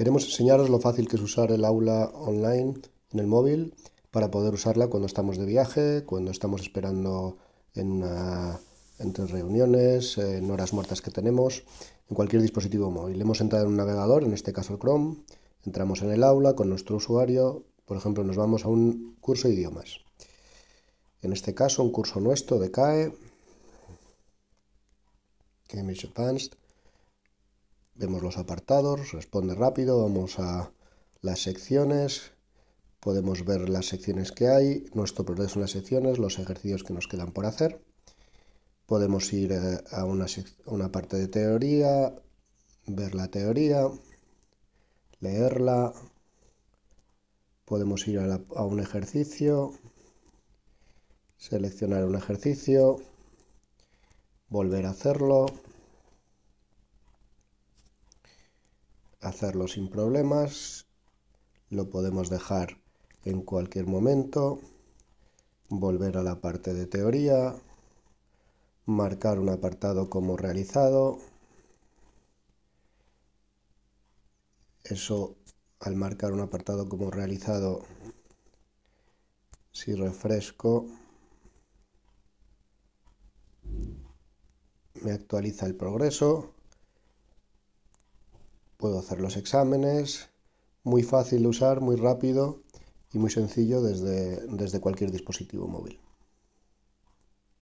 Queremos enseñaros lo fácil que es usar el aula online en el móvil para poder usarla cuando estamos de viaje, cuando estamos esperando en entre reuniones, en horas muertas que tenemos, en cualquier dispositivo móvil. Hemos entrado en un navegador, en este caso el Chrome, entramos en el aula con nuestro usuario, por ejemplo nos vamos a un curso de idiomas. En este caso un curso nuestro de CAE, Cambridge Advanced, Vemos los apartados, responde rápido, vamos a las secciones, podemos ver las secciones que hay, nuestro progreso en las secciones, los ejercicios que nos quedan por hacer. Podemos ir eh, a una, parte de teoría, ver la teoría, leerla, podemos ir a, un ejercicio, seleccionar un ejercicio, volver a hacerlo, hacerlo sin problemas. Lo podemos dejar en cualquier momento. Volver a la parte de teoría. Marcar un apartado como realizado. Eso al marcar un apartado como realizado, si refresco, me actualiza el progreso. Puedo hacer los exámenes, muy fácil de usar, muy rápido y muy sencillo desde, desde cualquier dispositivo móvil.